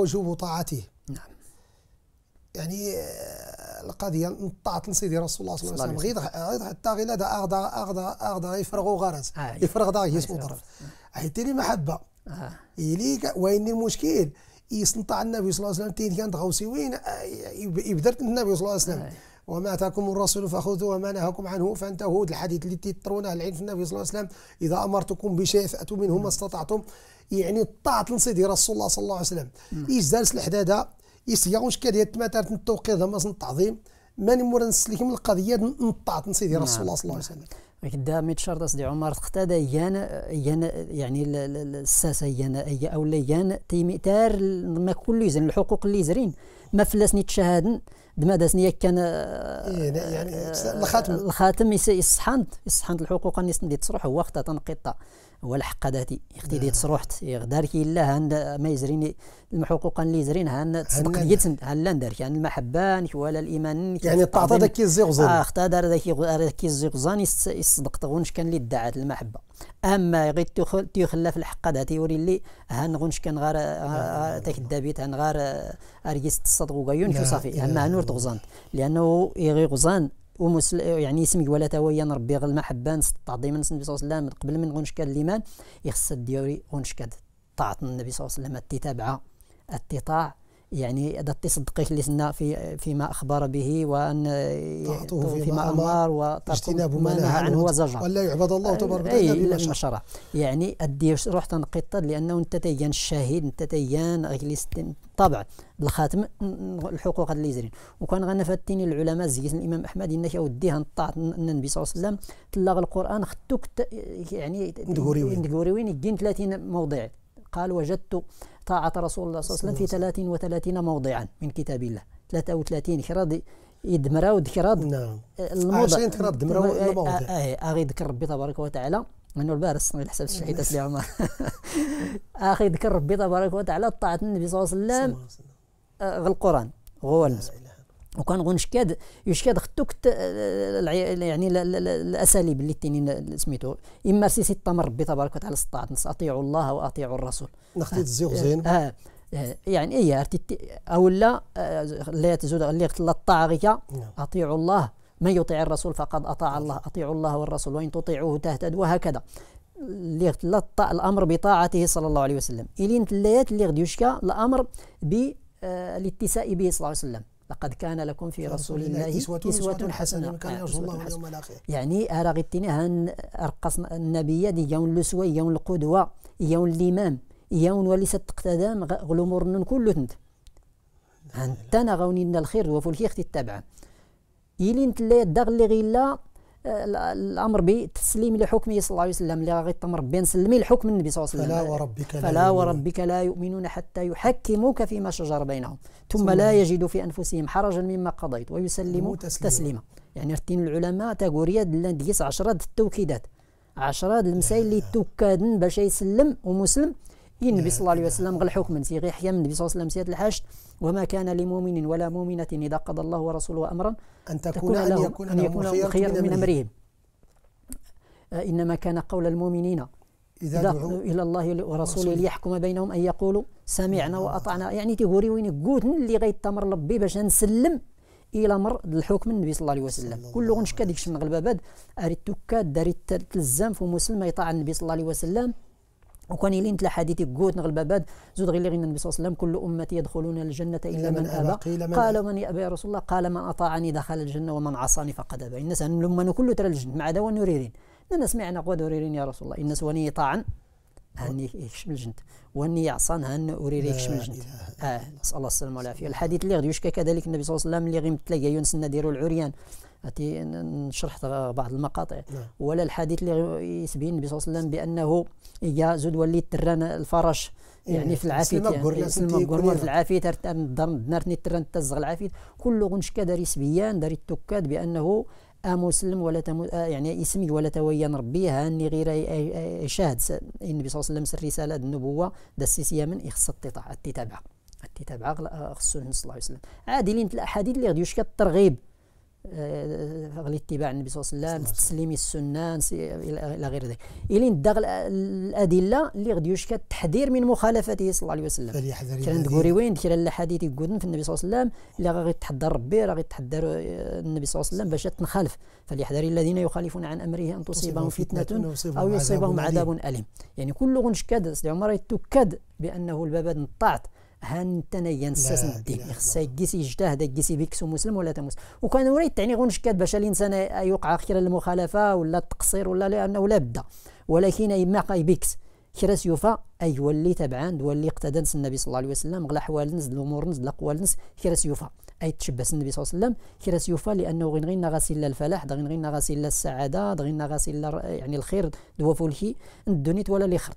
وجوب طاعته نعم يعني آه، القضيه نطاعت نسيدي رسول الله صلى الله عليه وسلم غير حتى غير هذا أغدى أغدى أغدى يفرغوا غرز آه، يفرغ داغ يسمو ضرب عيطيني محبه آه. اليك المشكل يسنطع النبي صلى الله عليه وسلم تين كانت غوسي وين آه، يبدرت النبي صلى الله عليه وسلم آه. وما اتاكم الرسول فخذوه وما نهاكم عنه فانتهوا الحديث اللي تيطرونه العلم في النبي صلى الله عليه وسلم اذا امرتكم بشيء فاتوا منه ما استطعتم يعني الطاعه لسيدي رسول الله صلى الله عليه وسلم ايش دارس الحداده واش كاد تماترت التوقير هذا مازن التعظيم ماني مور نسلك من القضيه نطعت لسيدي رسول الله صلى الله عليه وسلم نعم، نعم. دا ميت شرط سيدي عمر تقتدى يان يان يعني الساسة يان أي أو يان تيميتار ما كل يزن الحقوق اللي يزرين ما فلاسني تشهادن دما داسنيا كان إيه، آه، يعني الخاتم الخاتم يصحنت يصحنت الحقوق اني دي تصروح هو خطا تنقطه هو الحق ذاتي اختي دي نعم. تصروحت غدار إيه، كي لا ما يزريني المحقوق اللي يزرين هان تصدق ديتن هان لا ندار يعني المحبه ولا الايمان يعني تعطى ذاك الزيغزان اه خطا دار ذاك الزيغزان يصدق تغونش كان اللي ادعت المحبه اما غير تخل في الحق هذا تيوري اللي نغونش كان غير الدابيت ها غير ارجيس تصدق وكايون وصافي اما نور تغزان لانه يغي غزان ومسل يعني اسمي ولا ويا نربي غير المحبه نسط تعظيم النبي صلى الله عليه وسلم قبل من كان الايمان يخص غونش غنشكاد طاعة النبي صلى الله عليه وسلم التتابعه التطاع يعني هذا الطيس اللي سنا في فيما اخبر به وان طاعته فيما امر واجتناب ما نهى عنه وزجر ولا يعبد الله تبارك وتعالى الا بما شرع يعني ادي روح تنقيط لانه انت تيان الشهيد انت تيان غجلس طبع الخاتم الحقوق اللي زرين وكان غنفاتني العلماء زيت الامام احمد انك اوديها نطاع النبي صلى الله عليه وسلم تلاغ القران خدوك يعني ندقوري وين ندقوري وين 30 موضع قال وجدت طاعة رسول الله صلى الله عليه وسلم في 33 موضعا من كتاب الله 33 خراد يدمرا ذكراد نعم 20 خراد دمرا الموضع اغي آه، آه، آه، ذكر ربي تبارك وتعالى انه البارس من حساب الشهيد نعم. سلي عمر اخي ذكر ربي تبارك وتعالى طاعة النبي صلى الله عليه وسلم في القران هو المسؤول وكان غون شكاد يشكاد خدوك يعني الاساليب اللي تنين سميتو اما سيسي التمر ربي تبارك وتعالى استطاعت اطيعوا الله واطيعوا الرسول نختي الزيغ آه، آه، زين آه،, آه يعني ايه ارتي او لا لا تزود اللي الطاعه غيكا نعم. اطيعوا الله من يطيع الرسول فقد اطاع الله اطيعوا الله والرسول وان تطيعوه تهتد وهكذا اللي لا الامر بطاعته صلى الله عليه وسلم الين تلايات اللي غدي يشكى الامر بالاتساء به صلى الله عليه وسلم لقد كان لكم في رسول الله أسوة حسنة كان آه، يرجو الله واليوم الآخر يعني أرى آه، غتني هن أرقص النبي دي يوم لسوى يوم القدوة يوم الإمام يوم وليس تقتدام غلمور كل تنت هنتنا غوني الخير وفلكي اختي يلي انت تلاي الدغ اللي غيلا الامر بتسليم لحكمه صلى الله عليه وسلم اللي غادي تمر بين سلمي الحكم النبي صلى الله عليه وسلم فلا وربك لا فلا وربك لا يؤمنون حتى يحكموك فيما شجر بينهم ثم, لا يجدوا في انفسهم حرجا مما قضيت ويسلموا تسليما يعني رتين العلماء تاغوريا دلان ديس عشرة التوكيدات عشرة المسائل اللي آه. توكادن باش يسلم ومسلم النبي صلى الله عليه وسلم غل حكما سيغي حيام النبي صلى الله عليه وسلم سياد الحاج وما كان لمؤمن ولا مؤمنة إذا قضى الله ورسوله أمرا أن تكون, أن يكون, أن يكون خير من أمرهم آه، إنما كان قول المؤمنين إذا دعوا إلى الله ورسوله ليحكم بينهم أن يقولوا سمعنا وأطعنا يعني تيهوري وين قوت اللي تمر لبي باش نسلم الى مر الحكم النبي صلى الله عليه وسلم كل غنشكا ديك شنغ الباباد اريد تكاد داري تلزم في مسلم يطاع النبي صلى الله عليه وسلم وكان يلين تلا حديث قوت نغلب باد زود غير غير النبي صلى الله عليه وسلم كل امتي يدخلون الجنه الا من ابى من قال من أبى يا رسول الله قال من اطاعني دخل الجنه ومن عصاني فقد ابى الناس لما نكل ترى الجنه مع دوا نوريرين انا سمعنا قوى دوريرين يا رسول الله الناس وني طاعن هني يكشم الجنة وني يعصان هن اوريري يكشم الجنة اه نسال الله السلامه والعافيه الحديث اللي غادي يشكى كذلك النبي صلى الله عليه وسلم اللي غيمتلاقى يونس ديروا العريان أتي شرحت بعض المقاطع نعم. ولا الحديث اللي يسبين النبي صلى الله عليه وسلم بأنه يا زود وليت تران الفرش إيه، يعني في العافيت يعني سلمى قرنور في العافيت الدم نارتني تران تزغ العافيه كل غنشكا داري سبيان داري التكاد بأنه امسلم ولا تمو يعني اسمي ولا توين ربي هاني غير شاهد النبي صلى الله عليه وسلم سر رسالة النبوه دا السيسيه من يخص التتابع التتابع خصو صلى الله عليه وسلم عادي الاحاديث اللي غادي يشكى الترغيب اتباع النبي صلى الله عليه وسلم تسليم السنه الى غير ذلك الين داخل الادله اللي غادي يشكى التحذير من مخالفته صلى الله عليه وسلم فليحذر كان تقولي وين ديك الحديث يقولن في النبي صلى الله عليه وسلم اللي غادي يتحذر ربي راه يتحذر آه، النبي صلى الله عليه وسلم باش تنخالف فليحذر الذين يخالفون عن امره ان تصيبهم فتنه او يصيبهم عذاب اليم يعني كل غنشكاد سيدي عمر يتوكد بانه الباب نطاعت هانتنا نساس الدين خصها كيس يجتهد كيس بيكسو مسلم ولا تمس وكان وريت تعني غون شكات باش الانسان يوقع خير المخالفه ولا التقصير ولا لانه لا بدا ولكن يما قايبيكس كراس يوفا اي ولي تبعان ولي اقتدى النبي صلى الله عليه وسلم غلا حوال نز الامور نز الاقوال نز كراس يوفا اي تشبس النبي صلى الله عليه وسلم كراس يوفا لانه غين غينا غاسل الفلاح غين غينا غاسل السعاده غير غاسي يعني الخير دوافولكي الدنيت ولا الاخر